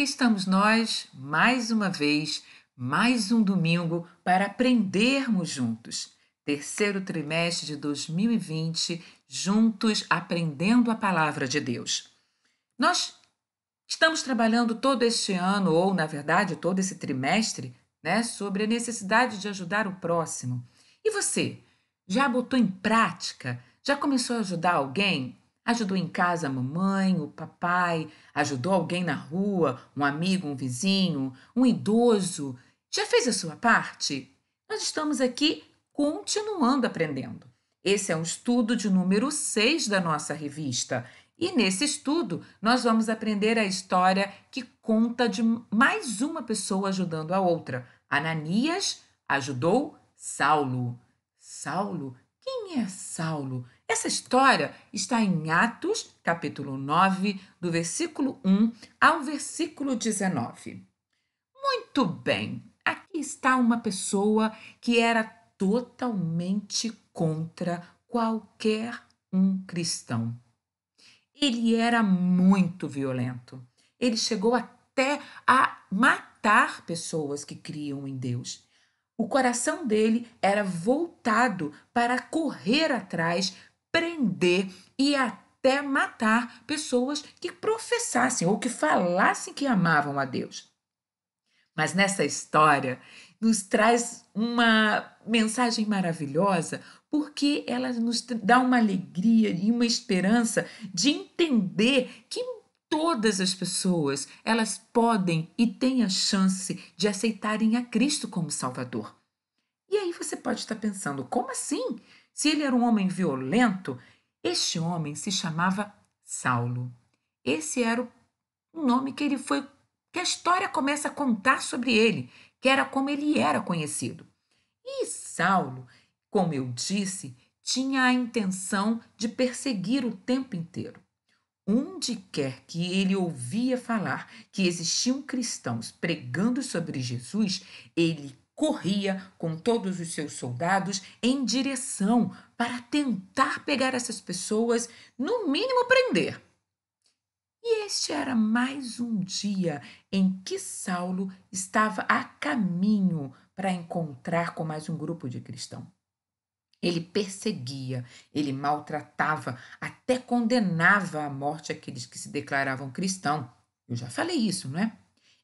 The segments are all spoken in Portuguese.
aqui estamos nós, mais uma vez, mais um domingo para aprendermos juntos. Terceiro trimestre de 2020, juntos aprendendo a palavra de Deus. Nós estamos trabalhando todo este ano, ou na verdade todo esse trimestre, né, sobre a necessidade de ajudar o próximo. E você, já botou em prática? Já começou a ajudar alguém? Ajudou em casa a mamãe, o papai, ajudou alguém na rua, um amigo, um vizinho, um idoso. Já fez a sua parte? Nós estamos aqui continuando aprendendo. Esse é o estudo de número 6 da nossa revista. E nesse estudo, nós vamos aprender a história que conta de mais uma pessoa ajudando a outra. Ananias ajudou Saulo. Saulo? Quem é Saulo? Essa história está em Atos, capítulo 9, do versículo 1 ao versículo 19. Muito bem, aqui está uma pessoa que era totalmente contra qualquer um cristão. Ele era muito violento. Ele chegou até a matar pessoas que criam em Deus. O coração dele era voltado para correr atrás prender e até matar pessoas que professassem ou que falassem que amavam a Deus. Mas nessa história nos traz uma mensagem maravilhosa, porque ela nos dá uma alegria e uma esperança de entender que todas as pessoas, elas podem e têm a chance de aceitarem a Cristo como Salvador. E aí você pode estar pensando, como assim? Se ele era um homem violento, este homem se chamava Saulo. Esse era o nome que ele foi que a história começa a contar sobre ele, que era como ele era conhecido. E Saulo, como eu disse, tinha a intenção de perseguir o tempo inteiro. Onde quer que ele ouvia falar que existiam cristãos pregando sobre Jesus, ele corria com todos os seus soldados em direção para tentar pegar essas pessoas, no mínimo prender. E este era mais um dia em que Saulo estava a caminho para encontrar com mais um grupo de cristão. Ele perseguia, ele maltratava, até condenava à morte aqueles que se declaravam cristão. Eu já falei isso, não é?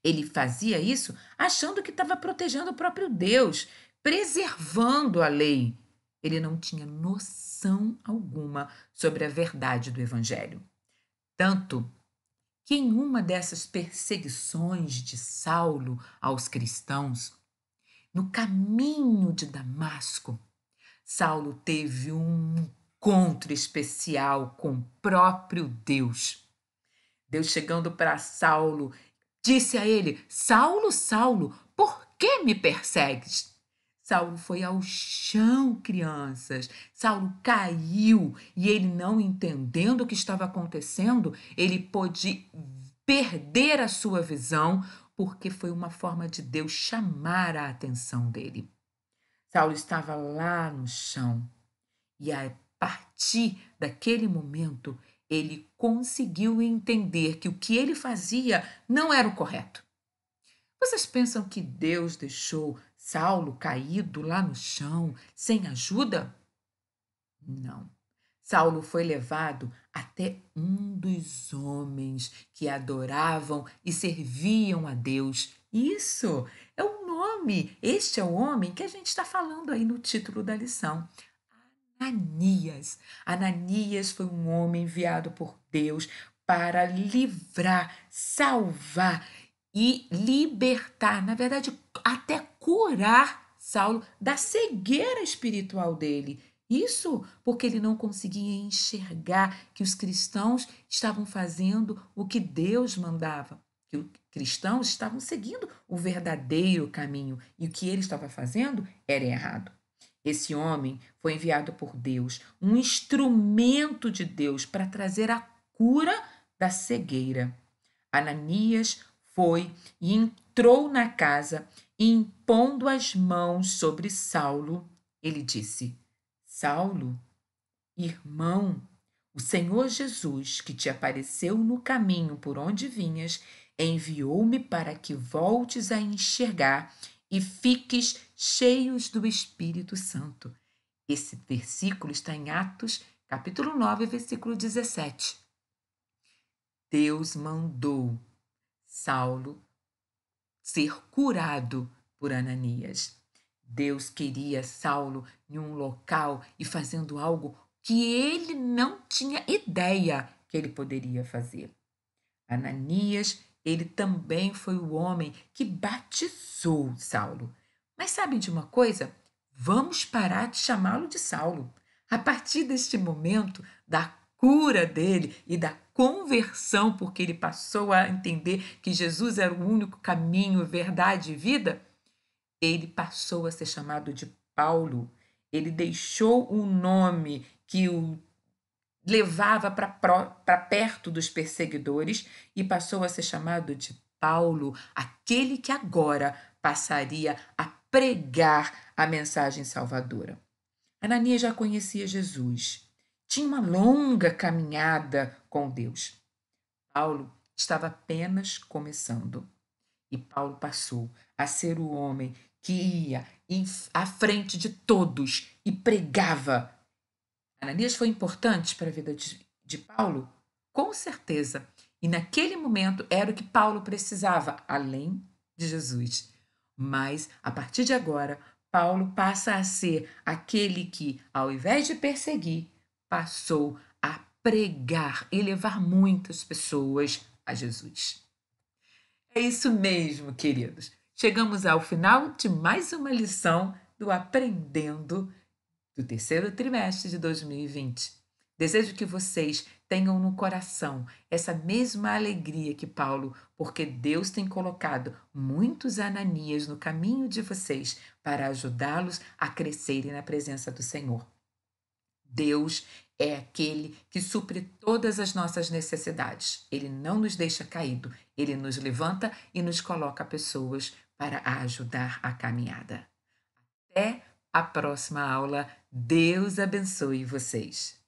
Ele fazia isso achando que estava protegendo o próprio Deus, preservando a lei. Ele não tinha noção alguma sobre a verdade do Evangelho. Tanto que em uma dessas perseguições de Saulo aos cristãos, no caminho de Damasco, Saulo teve um encontro especial com o próprio Deus. Deus chegando para Saulo Disse a ele: Saulo, Saulo, por que me persegues? Saulo foi ao chão, crianças. Saulo caiu e ele, não entendendo o que estava acontecendo, ele pôde perder a sua visão, porque foi uma forma de Deus chamar a atenção dele. Saulo estava lá no chão e a partir daquele momento ele conseguiu entender que o que ele fazia não era o correto. Vocês pensam que Deus deixou Saulo caído lá no chão, sem ajuda? Não. Saulo foi levado até um dos homens que adoravam e serviam a Deus. Isso é o nome, este é o homem que a gente está falando aí no título da lição. Ananias. Ananias foi um homem enviado por Deus para livrar, salvar e libertar, na verdade, até curar Saulo da cegueira espiritual dele. Isso porque ele não conseguia enxergar que os cristãos estavam fazendo o que Deus mandava, que os cristãos estavam seguindo o verdadeiro caminho e o que ele estava fazendo era errado. Esse homem foi enviado por Deus, um instrumento de Deus para trazer a cura da cegueira. Ananias foi e entrou na casa e, impondo as mãos sobre Saulo, ele disse: Saulo, irmão, o Senhor Jesus, que te apareceu no caminho por onde vinhas, enviou-me para que voltes a enxergar e fiques cheios do Espírito Santo. Esse versículo está em Atos, capítulo 9, versículo 17. Deus mandou Saulo ser curado por Ananias. Deus queria Saulo em um local e fazendo algo que ele não tinha ideia que ele poderia fazer. Ananias, ele também foi o homem que batizou Saulo. Mas sabem de uma coisa? Vamos parar de chamá-lo de Saulo. A partir deste momento, da cura dele e da conversão, porque ele passou a entender que Jesus era o único caminho, verdade e vida, ele passou a ser chamado de Paulo. Ele deixou o nome que o levava para perto dos perseguidores e passou a ser chamado de Paulo, aquele que agora passaria a pregar a mensagem salvadora. Ananias já conhecia Jesus, tinha uma longa caminhada com Deus. Paulo estava apenas começando. E Paulo passou a ser o homem que ia à frente de todos e pregava. Ananias foi importante para a vida de, de Paulo? Com certeza. E naquele momento era o que Paulo precisava, além de Jesus. Mas, a partir de agora, Paulo passa a ser aquele que, ao invés de perseguir, passou a pregar e levar muitas pessoas a Jesus. É isso mesmo, queridos. Chegamos ao final de mais uma lição do Aprendendo do terceiro trimestre de 2020. Desejo que vocês tenham no coração essa mesma alegria que Paulo, porque Deus tem colocado muitos Ananias no caminho de vocês para ajudá-los a crescerem na presença do Senhor. Deus é aquele que supre todas as nossas necessidades. Ele não nos deixa caído, ele nos levanta e nos coloca pessoas para ajudar a caminhada. Até a próxima aula. Deus abençoe vocês.